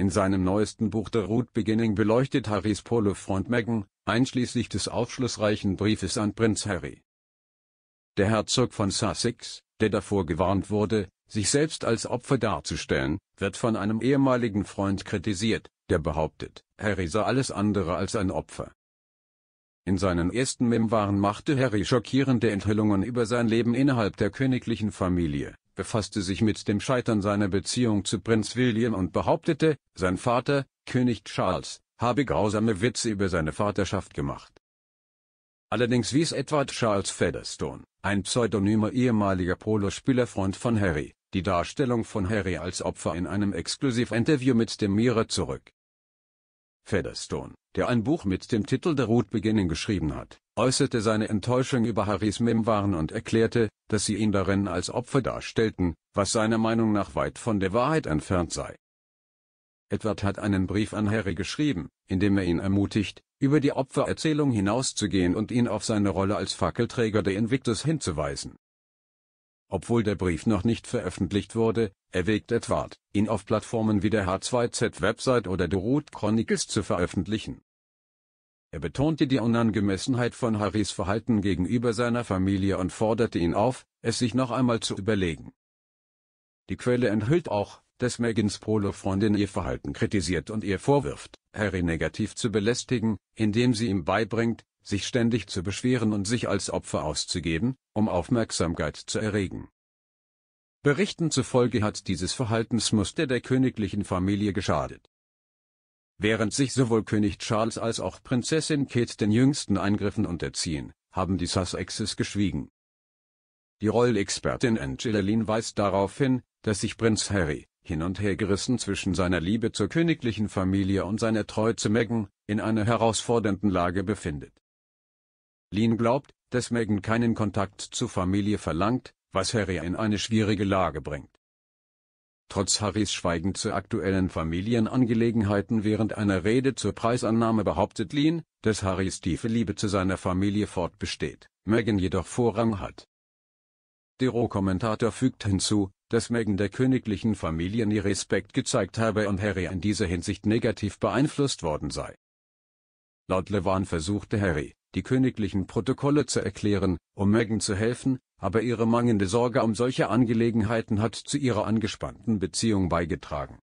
In seinem neuesten Buch The Root Beginning beleuchtet Harrys Polo-Freund Meghan, einschließlich des aufschlussreichen Briefes an Prinz Harry. Der Herzog von Sussex, der davor gewarnt wurde, sich selbst als Opfer darzustellen, wird von einem ehemaligen Freund kritisiert, der behauptet, Harry sei alles andere als ein Opfer. In seinen ersten Memoiren machte Harry schockierende Enthüllungen über sein Leben innerhalb der königlichen Familie befasste sich mit dem Scheitern seiner Beziehung zu Prinz William und behauptete, sein Vater, König Charles, habe grausame Witze über seine Vaterschaft gemacht. Allerdings wies Edward Charles Featherstone, ein pseudonymer ehemaliger Polospielerfreund von Harry, die Darstellung von Harry als Opfer in einem Exklusivinterview mit dem Mira zurück. Featherstone, der ein Buch mit dem Titel The Root Beginning geschrieben hat, äußerte seine Enttäuschung über Harrys Memoiren und erklärte, dass sie ihn darin als Opfer darstellten, was seiner Meinung nach weit von der Wahrheit entfernt sei. Edward hat einen Brief an Harry geschrieben, in dem er ihn ermutigt, über die Opfererzählung hinauszugehen und ihn auf seine Rolle als Fackelträger der Invictus hinzuweisen obwohl der Brief noch nicht veröffentlicht wurde, erwägt Edward, ihn auf Plattformen wie der H2Z-Website oder The Root Chronicles zu veröffentlichen. Er betonte die Unangemessenheit von Harrys Verhalten gegenüber seiner Familie und forderte ihn auf, es sich noch einmal zu überlegen. Die Quelle enthüllt auch, dass Megans Polo-Freundin ihr Verhalten kritisiert und ihr vorwirft, Harry negativ zu belästigen, indem sie ihm beibringt, sich ständig zu beschweren und sich als Opfer auszugeben, um Aufmerksamkeit zu erregen. Berichten zufolge hat dieses Verhaltensmuster der königlichen Familie geschadet. Während sich sowohl König Charles als auch Prinzessin Kate den jüngsten Eingriffen unterziehen, haben die Sussexes geschwiegen. Die Rollexpertin Angeline weist darauf hin, dass sich Prinz Harry, hin und her gerissen zwischen seiner Liebe zur königlichen Familie und seiner Treue zu Meghan, in einer herausfordernden Lage befindet. Lean glaubt, dass Meghan keinen Kontakt zur Familie verlangt, was Harry in eine schwierige Lage bringt. Trotz Harrys Schweigen zu aktuellen Familienangelegenheiten während einer Rede zur Preisannahme behauptet Lean, dass Harrys tiefe Liebe zu seiner Familie fortbesteht, Meghan jedoch Vorrang hat. Der Rohkommentator fügt hinzu, dass Meghan der königlichen Familie nie Respekt gezeigt habe und Harry in dieser Hinsicht negativ beeinflusst worden sei. Laut Levan versuchte Harry, die königlichen Protokolle zu erklären, um Meghan zu helfen, aber ihre mangelnde Sorge um solche Angelegenheiten hat zu ihrer angespannten Beziehung beigetragen